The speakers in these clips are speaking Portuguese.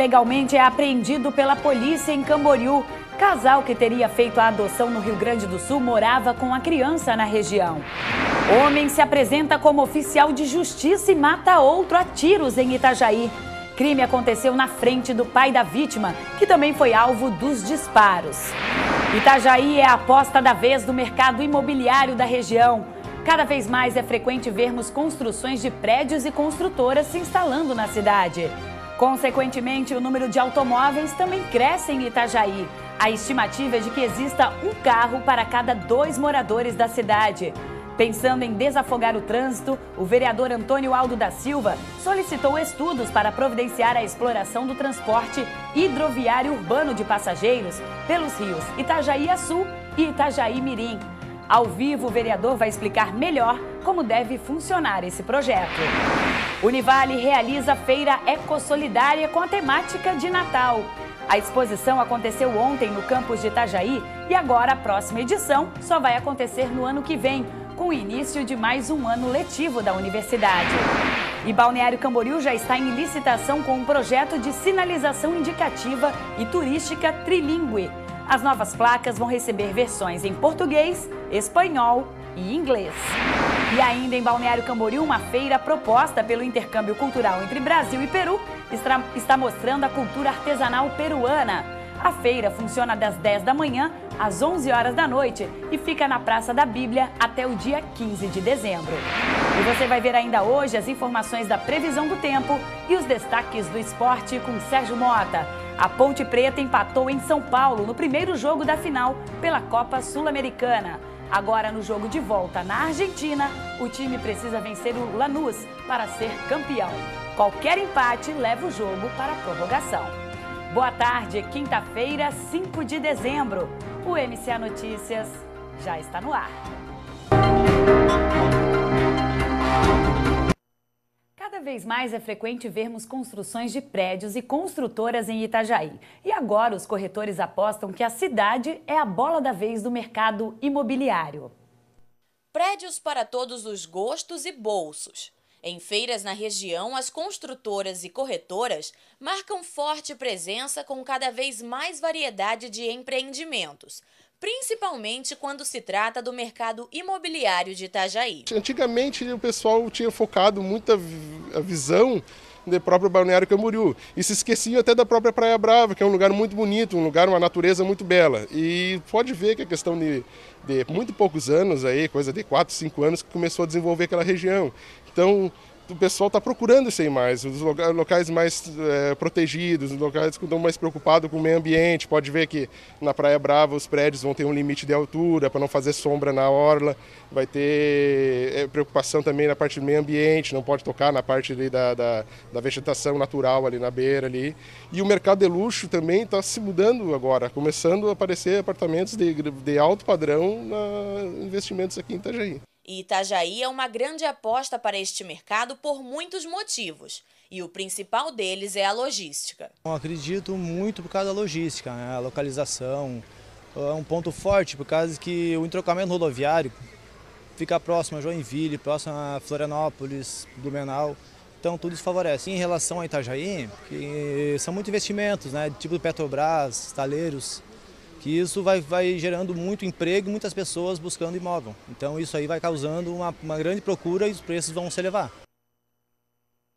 ilegalmente é apreendido pela polícia em Camboriú. Casal que teria feito a adoção no Rio Grande do Sul morava com a criança na região. Homem se apresenta como oficial de justiça e mata outro a tiros em Itajaí. Crime aconteceu na frente do pai da vítima, que também foi alvo dos disparos. Itajaí é a aposta da vez do mercado imobiliário da região. Cada vez mais é frequente vermos construções de prédios e construtoras se instalando na cidade. Consequentemente, o número de automóveis também cresce em Itajaí. A estimativa é de que exista um carro para cada dois moradores da cidade. Pensando em desafogar o trânsito, o vereador Antônio Aldo da Silva solicitou estudos para providenciar a exploração do transporte hidroviário urbano de passageiros pelos rios Itajaí Açu e Itajaí Mirim. Ao vivo, o vereador vai explicar melhor como deve funcionar esse projeto. Univale realiza feira ecossolidária com a temática de Natal. A exposição aconteceu ontem no campus de Itajaí e agora a próxima edição só vai acontecer no ano que vem, com o início de mais um ano letivo da universidade. E Balneário Camboriú já está em licitação com um projeto de sinalização indicativa e turística trilingüe. As novas placas vão receber versões em português, espanhol e inglês. E ainda em Balneário Camboriú, uma feira proposta pelo intercâmbio cultural entre Brasil e Peru está mostrando a cultura artesanal peruana. A feira funciona das 10 da manhã às 11 horas da noite e fica na Praça da Bíblia até o dia 15 de dezembro. E você vai ver ainda hoje as informações da previsão do tempo e os destaques do esporte com Sérgio Mota. A Ponte Preta empatou em São Paulo no primeiro jogo da final pela Copa Sul-Americana. Agora, no jogo de volta na Argentina, o time precisa vencer o Lanús para ser campeão. Qualquer empate leva o jogo para a prorrogação. Boa tarde, quinta-feira, 5 de dezembro. O MCA Notícias já está no ar. vez mais é frequente vermos construções de prédios e construtoras em Itajaí. E agora os corretores apostam que a cidade é a bola da vez do mercado imobiliário. Prédios para todos os gostos e bolsos. Em feiras na região, as construtoras e corretoras marcam forte presença com cada vez mais variedade de empreendimentos, principalmente quando se trata do mercado imobiliário de Itajaí. Antigamente o pessoal tinha focado muita visão do próprio Balneário Camboriú. E se esqueciam até da própria Praia Brava, que é um lugar muito bonito, um lugar, uma natureza muito bela. E pode ver que a questão de, de muito poucos anos, aí, coisa de 4, 5 anos, que começou a desenvolver aquela região. Então, o pessoal está procurando aí mais, os locais mais é, protegidos, os locais que estão mais preocupados com o meio ambiente. Pode ver que na Praia Brava os prédios vão ter um limite de altura para não fazer sombra na orla, vai ter é, preocupação também na parte do meio ambiente, não pode tocar na parte da, da, da, vegetação natural ali na beira. ali. E o mercado de luxo também está se mudando agora, começando a aparecer apartamentos de, de alto padrão na investimentos aqui em Itajaí. E Itajaí é uma grande aposta para este mercado por muitos motivos. E o principal deles é a logística. Eu acredito muito por causa da logística, né? a localização. É um ponto forte, por causa que o entrocamento rodoviário fica próximo a Joinville, próximo a Florianópolis, Blumenau. Então tudo isso favorece. Em relação a Itajaí, são muitos investimentos, né? tipo Petrobras, estaleiros que isso vai, vai gerando muito emprego e muitas pessoas buscando imóvel. Então isso aí vai causando uma, uma grande procura e os preços vão se elevar.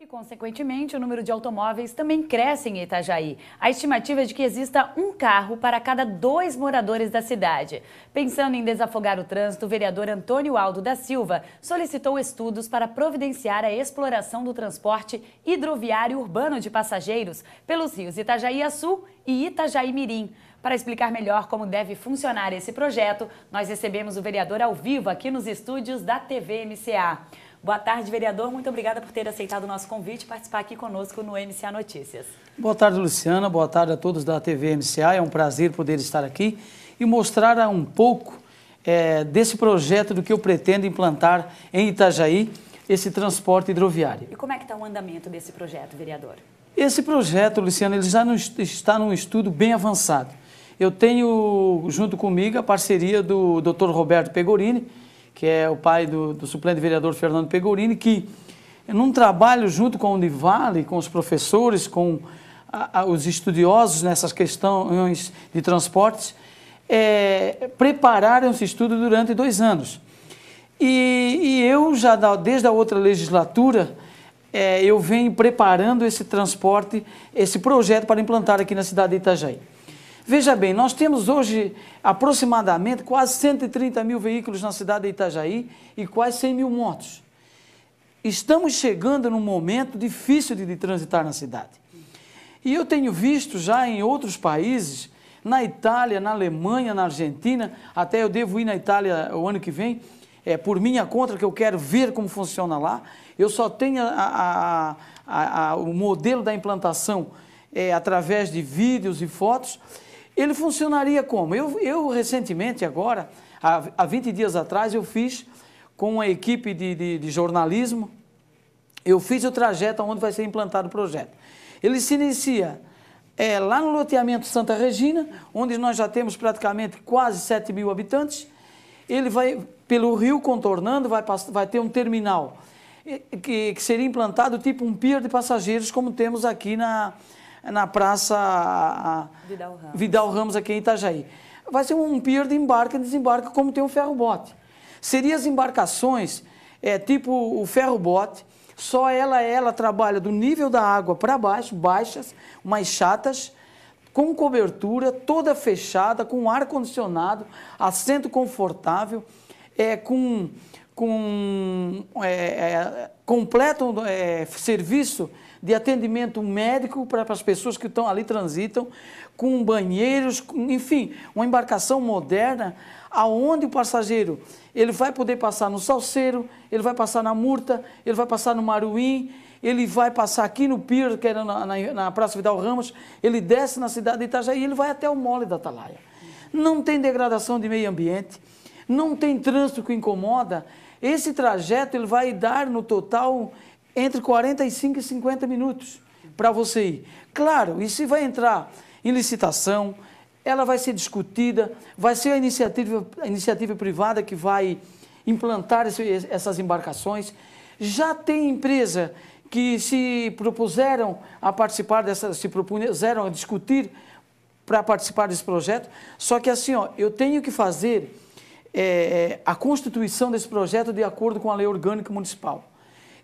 E, consequentemente, o número de automóveis também cresce em Itajaí. A estimativa é de que exista um carro para cada dois moradores da cidade. Pensando em desafogar o trânsito, o vereador Antônio Aldo da Silva solicitou estudos para providenciar a exploração do transporte hidroviário urbano de passageiros pelos rios Itajaí Açu e Itajaí Mirim. Para explicar melhor como deve funcionar esse projeto, nós recebemos o vereador ao vivo aqui nos estúdios da TV MCA. Boa tarde, vereador. Muito obrigada por ter aceitado o nosso convite e participar aqui conosco no MCA Notícias. Boa tarde, Luciana. Boa tarde a todos da TV MCA. É um prazer poder estar aqui e mostrar um pouco é, desse projeto do que eu pretendo implantar em Itajaí, esse transporte hidroviário. E como é que está o andamento desse projeto, vereador? Esse projeto, Luciana, ele já está num estudo bem avançado. Eu tenho junto comigo a parceria do Dr. Roberto Pegorini, que é o pai do, do suplente vereador Fernando Pegorini, que num trabalho junto com o Univale, com os professores, com a, a, os estudiosos nessas questões de transportes, é, prepararam esse estudo durante dois anos. E, e eu já da, desde a outra legislatura, é, eu venho preparando esse transporte, esse projeto para implantar aqui na cidade de Itajaí. Veja bem, nós temos hoje aproximadamente quase 130 mil veículos na cidade de Itajaí e quase 100 mil motos. Estamos chegando num momento difícil de, de transitar na cidade. E eu tenho visto já em outros países, na Itália, na Alemanha, na Argentina, até eu devo ir na Itália o ano que vem, é por minha conta que eu quero ver como funciona lá. Eu só tenho a, a, a, o modelo da implantação é, através de vídeos e fotos. Ele funcionaria como? Eu, eu recentemente, agora, há, há 20 dias atrás, eu fiz com uma equipe de, de, de jornalismo, eu fiz o trajeto onde vai ser implantado o projeto. Ele se inicia é, lá no loteamento Santa Regina, onde nós já temos praticamente quase 7 mil habitantes. Ele vai, pelo rio contornando, vai, vai ter um terminal é, que, que seria implantado tipo um pier de passageiros, como temos aqui na, é na Praça Vidal Ramos. Vidal Ramos, aqui em Itajaí. Vai ser um pier de embarque e desembarque, como tem um ferrobote. Seriam as embarcações, é, tipo o ferrobote, só ela, ela trabalha do nível da água para baixo, baixas, mais chatas, com cobertura, toda fechada, com ar-condicionado, assento confortável, é, com, com é, é completo é, serviço de atendimento médico para as pessoas que estão ali transitam, com banheiros, com, enfim, uma embarcação moderna, aonde o passageiro ele vai poder passar no Salseiro, ele vai passar na Murta, ele vai passar no Maruim, ele vai passar aqui no Pier, que era na, na, na Praça Vidal Ramos, ele desce na cidade de Itajaí e ele vai até o Mole da Atalaia. Não tem degradação de meio ambiente, não tem trânsito que incomoda. Esse trajeto ele vai dar no total entre 45 e 50 minutos para você ir. Claro, isso vai entrar em licitação, ela vai ser discutida, vai ser a iniciativa, a iniciativa privada que vai implantar esse, essas embarcações. Já tem empresa que se propuseram a participar dessa, se propuseram a discutir para participar desse projeto, só que assim, ó, eu tenho que fazer é, a constituição desse projeto de acordo com a lei orgânica municipal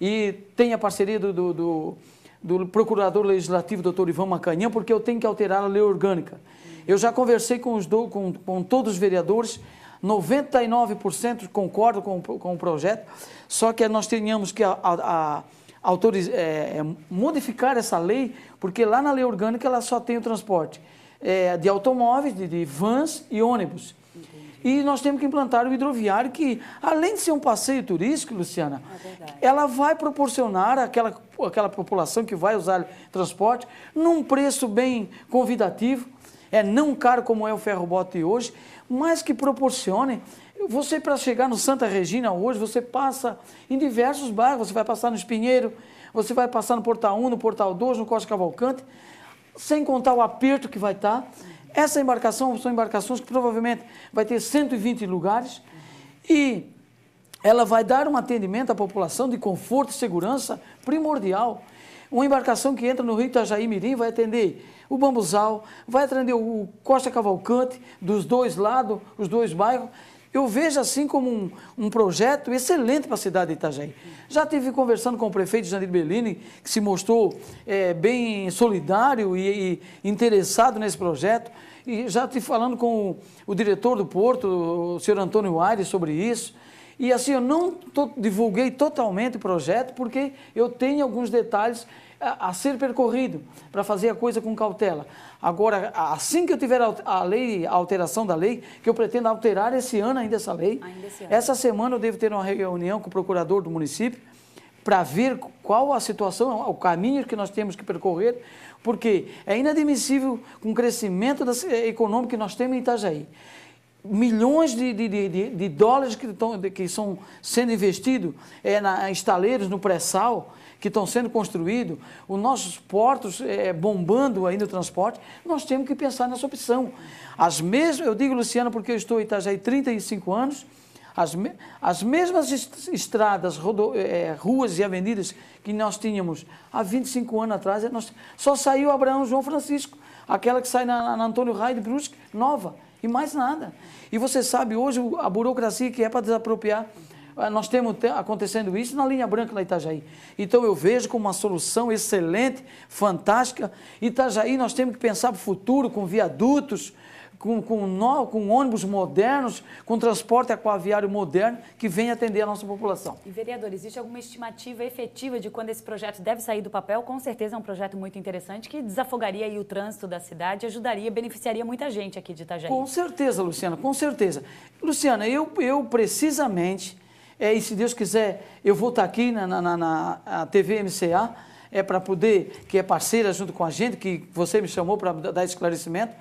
e tem a parceria do, do, do, do procurador legislativo, doutor Ivan Macanhã, porque eu tenho que alterar a lei orgânica. Eu já conversei com, os do, com, com todos os vereadores, 99% concordam com, com o projeto, só que nós tínhamos que a, a, a autoriz, é, é, modificar essa lei, porque lá na lei orgânica ela só tem o transporte é, de automóveis, de, de vans e ônibus. E nós temos que implantar o hidroviário, que além de ser um passeio turístico, Luciana, é ela vai proporcionar àquela, aquela população que vai usar transporte num preço bem convidativo, é não caro como é o ferrobote hoje, mas que proporcione você, para chegar no Santa Regina hoje, você passa em diversos bairros. Você vai passar no Espinheiro, você vai passar no Portal 1, no Portal 2, no Costa Cavalcante, sem contar o aperto que vai estar. Essa embarcação são embarcações que provavelmente vai ter 120 lugares e ela vai dar um atendimento à população de conforto e segurança primordial. Uma embarcação que entra no Rio Itajaí Mirim vai atender o Bambuzal, vai atender o Costa Cavalcante, dos dois lados, os dois bairros, eu vejo assim como um, um projeto excelente para a cidade de Itajaí. Já tive conversando com o prefeito Jandir Bellini, que se mostrou é, bem solidário e, e, interessado nesse projeto. E já estive falando com o, o diretor do Porto, o senhor Antônio Aires, sobre isso. E assim, eu não divulguei totalmente o projeto, porque eu tenho alguns detalhes a ser percorrido para fazer a coisa com cautela. Agora, assim que eu tiver a lei, a alteração da lei, que eu pretendo alterar esse ano ainda essa lei, ainda essa semana eu devo ter uma reunião com o procurador do município para ver qual a situação, o caminho que nós temos que percorrer, porque é inadmissível com o crescimento eh, econômico que nós temos em Itajaí milhões de, de, de, de dólares que, estão que, são sendo investidos é, eh, na, em estaleiros, no pré-sal, que estão sendo construídos, os nossos portos é, bombando ainda o transporte, nós temos que pensar nessa opção. As mesmas, eu digo, Luciano, porque eu estou em Itajaí 35 anos, as, me, as mesmas estradas, rodo, é, ruas e avenidas que nós tínhamos há 25 anos atrás, é, nós, só saiu Abraão João Francisco, aquela que sai na, na Antônio Raio de Brusque, nova, e mais nada. E você sabe hoje a burocracia que é para desapropriar ah, nós temos acontecendo isso na linha branca da Itajaí. Então eu vejo como uma solução excelente, fantástica. Itajaí nós temos que pensar para o futuro com viadutos, com, com, no, com, ônibus modernos, com transporte aquaviário moderno que venha atender a nossa população. E, vereador, existe alguma estimativa efetiva de quando esse projeto deve sair do papel? Com certeza é um projeto muito interessante que desafogaria o trânsito da cidade, ajudaria, beneficiaria muita gente aqui de Itajaí. Com certeza, Luciana, com certeza. Luciana, eu, eu precisamente é, e se Deus quiser, eu vou estar aqui na, na, na, na TV MCA, é para poder, que é parceira junto com a gente, que você me chamou para dar esclarecimento.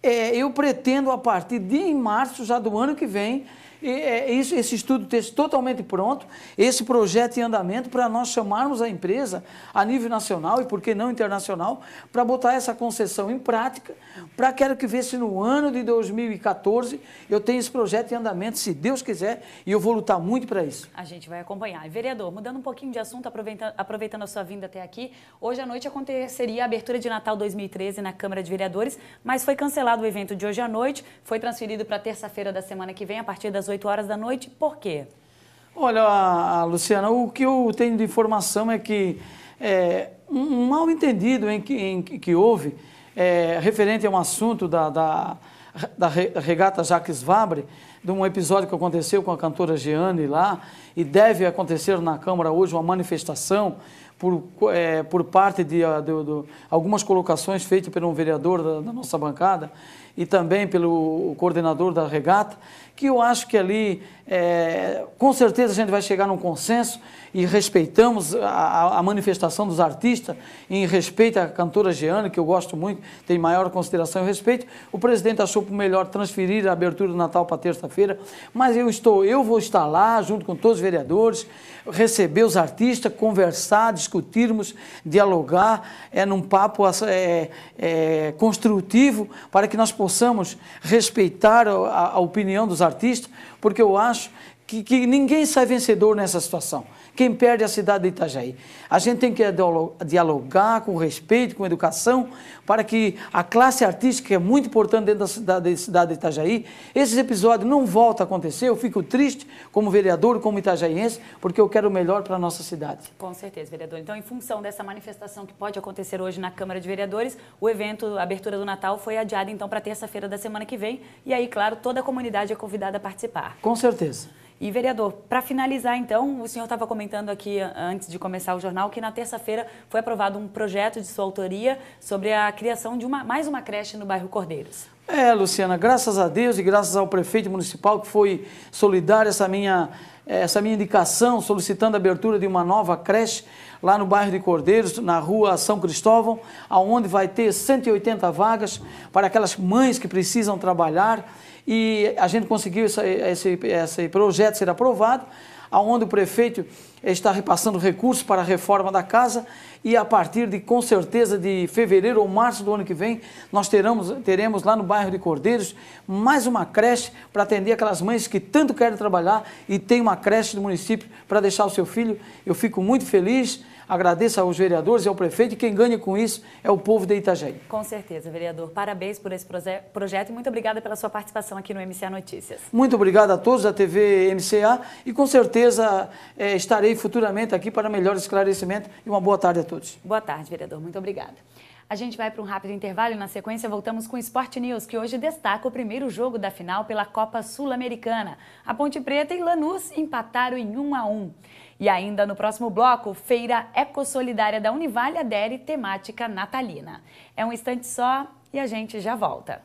É, eu pretendo, a partir de março, já do ano que vem, e, é, isso, esse estudo texto totalmente pronto, esse projeto em andamento, para nós chamarmos a empresa a nível nacional e, por que não, internacional, para botar essa concessão em prática, para quero que ver se no ano de 2014 eu tenho esse projeto em andamento, se Deus quiser, e eu vou lutar muito para isso. A gente vai acompanhar. Vereador, mudando um pouquinho de assunto, aproveitando, aproveitando a sua vinda até aqui, hoje à noite aconteceria a abertura de Natal 2013 na Câmara de Vereadores, mas foi cancelado o evento de hoje à noite, foi transferido para terça-feira da semana que vem, a partir das 8 8 horas da noite. Por quê? Olha, Luciana, o que eu tenho de informação é que é, um mal entendido em que, em que houve é, referente a um assunto da, da, da regata Jacques Vabre, de um episódio que aconteceu com a cantora Giane lá, e deve acontecer na Câmara hoje uma manifestação por, é, por parte de, de, de, algumas colocações feitas por um vereador da, da nossa bancada, e também pelo coordenador da regata, que eu acho que ali, é, com certeza, a gente vai chegar num consenso e respeitamos a, a manifestação dos artistas, em respeito à cantora Jeane, que eu gosto muito, tem maior consideração e respeito. O presidente achou por melhor transferir a abertura do Natal para terça-feira, mas eu estou, eu vou estar lá, junto com todos os vereadores, receber os artistas, conversar, discutirmos, dialogar, é num papo é, é, construtivo, para que nós possamos possamos respeitar a, a opinião dos artistas, porque eu acho que, que ninguém sai vencedor nessa situação quem perde é a cidade de Itajaí. A gente tem que dialogar com respeito, com educação, para que a classe artística, que é muito importante dentro da cidade, cidade de Itajaí, esses episódios não voltem a acontecer. Eu fico triste como vereador, como itajaiense, porque eu quero o melhor para a nossa cidade. Com certeza, vereador. Então, em função dessa manifestação que pode acontecer hoje na Câmara de Vereadores, o evento, a abertura do Natal, foi adiado então para terça-feira da semana que vem. E aí, claro, toda a comunidade é convidada a participar. Com certeza. E, vereador, para finalizar, então, o senhor estava comentando aqui eh, antes de começar o jornal que na terça-feira foi aprovado um projeto de sua autoria sobre a criação de uma, mais uma creche no bairro Cordeiros. É, Luciana, graças a Deus e graças ao prefeito municipal que foi solidário essa minha, eh, essa minha indicação, solicitando a abertura de uma nova creche lá no bairro de Cordeiros, na rua São Cristóvão, aonde vai ter 180 vagas para aquelas mães que precisam trabalhar e a gente conseguiu esse, esse, esse projeto ser aprovado, aonde o prefeito está repassando recursos para a reforma da casa e a partir de, com certeza, de fevereiro ou março do ano que vem, nós teremos, teremos lá no bairro de Cordeiros mais uma creche para atender aquelas mães que tanto querem trabalhar e tem uma creche do município para deixar o seu filho. Eu fico muito feliz. Agradeço aos vereadores e ao prefeito e quem ganha com isso é o povo de Itajaí. Com certeza, vereador. Parabéns por esse projeto e muito obrigada pela sua participação aqui no MCA Notícias. Muito obrigado a todos da TV MCA e com certeza é, estarei futuramente aqui para melhor esclarecimento e uma boa tarde a todos. Boa tarde, vereador. Muito obrigada. A gente vai para um rápido intervalo e na sequência voltamos com o Sport News, que hoje destaca o primeiro jogo da final pela Copa Sul-Americana. A Ponte Preta e Lanús empataram em 1 a 1. E ainda no próximo bloco, Feira Ecosolidária da Univale adere temática natalina. É um instante só e a gente já volta.